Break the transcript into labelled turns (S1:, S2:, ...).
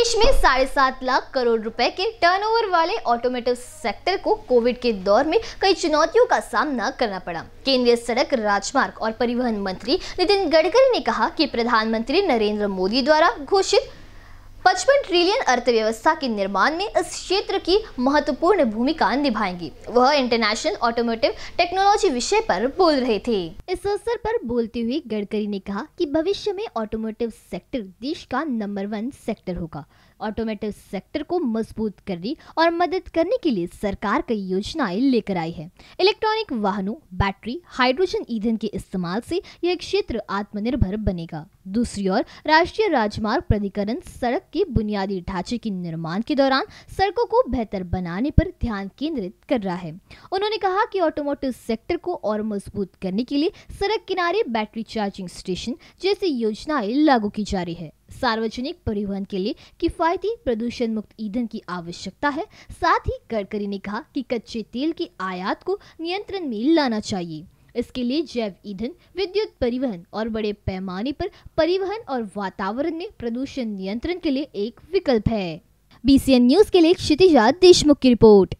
S1: देश में साढ़े सात लाख करोड़ रुपए के टर्नओवर वाले ऑटोमेटिव सेक्टर को कोविड के दौर में कई चुनौतियों का सामना करना पड़ा केंद्रीय सड़क राजमार्ग और परिवहन मंत्री नितिन गडकरी ने कहा कि प्रधानमंत्री नरेंद्र मोदी द्वारा घोषित पचपन ट्रिलियन अर्थव्यवस्था के निर्माण में इस क्षेत्र की महत्वपूर्ण भूमिका निभाएंगी वह इंटरनेशनल ऑटोमोटिव टेक्नोलॉजी विषय पर बोल रहे थे इस अवसर पर बोलते हुए गडकरी ने कहा कि भविष्य में ऑटोमोटिव सेक्टर देश का नंबर वन सेक्टर होगा ऑटोमोटिव सेक्टर को मजबूत करने और मदद करने के लिए सरकार कई योजनाएं लेकर आई है इलेक्ट्रॉनिक वाहनों बैटरी हाइड्रोजन ईंधन के इस्तेमाल से यह क्षेत्र आत्मनिर्भर बनेगा दूसरी ओर राष्ट्रीय राजमार्ग प्राधिकरण सड़क के बुनियादी ढांचे के निर्माण के दौरान सड़कों को बेहतर बनाने पर ध्यान केंद्रित कर रहा है उन्होंने कहा कि ऑटोमोटिव सेक्टर को और मजबूत करने के लिए सड़क किनारे बैटरी चार्जिंग स्टेशन जैसी योजनाएं लागू की जा रही है सार्वजनिक परिवहन के लिए किफायती प्रदूषण मुक्त ईंधन की आवश्यकता है साथ ही गडकरी ने कहा कि कच्चे तेल के आयात को नियंत्रण में लाना चाहिए इसके लिए जैव ईंधन विद्युत परिवहन और बड़े पैमाने पर परिवहन और वातावरण में प्रदूषण नियंत्रण के लिए एक विकल्प है बीसीएन न्यूज के लिए क्षितिजा देशमुख की रिपोर्ट